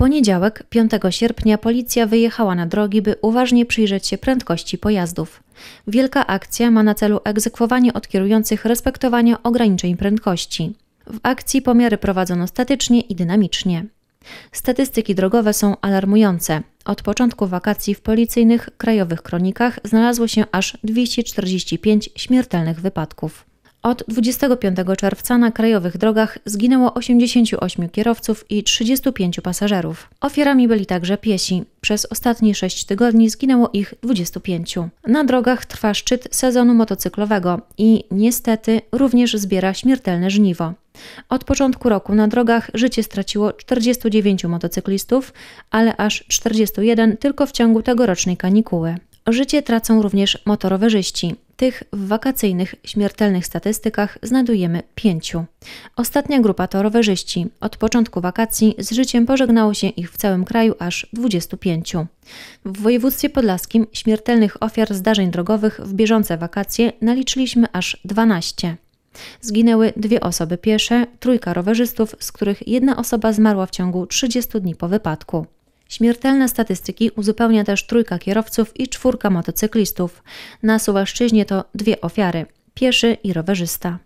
poniedziałek, 5 sierpnia, policja wyjechała na drogi, by uważnie przyjrzeć się prędkości pojazdów. Wielka akcja ma na celu egzekwowanie od kierujących respektowania ograniczeń prędkości. W akcji pomiary prowadzono statycznie i dynamicznie. Statystyki drogowe są alarmujące. Od początku wakacji w policyjnych krajowych kronikach znalazło się aż 245 śmiertelnych wypadków. Od 25 czerwca na krajowych drogach zginęło 88 kierowców i 35 pasażerów. Ofiarami byli także piesi. Przez ostatnie 6 tygodni zginęło ich 25. Na drogach trwa szczyt sezonu motocyklowego i niestety również zbiera śmiertelne żniwo. Od początku roku na drogach życie straciło 49 motocyklistów, ale aż 41 tylko w ciągu tegorocznej kanikuły. Życie tracą również motorowerzyści. Tych w wakacyjnych, śmiertelnych statystykach znajdujemy pięciu. Ostatnia grupa to rowerzyści. Od początku wakacji z życiem pożegnało się ich w całym kraju aż 25. W województwie podlaskim śmiertelnych ofiar zdarzeń drogowych w bieżące wakacje naliczyliśmy aż 12. Zginęły dwie osoby piesze, trójka rowerzystów, z których jedna osoba zmarła w ciągu 30 dni po wypadku. Śmiertelne statystyki uzupełnia też trójka kierowców i czwórka motocyklistów. Na Suwalszczyźnie to dwie ofiary pieszy i rowerzysta.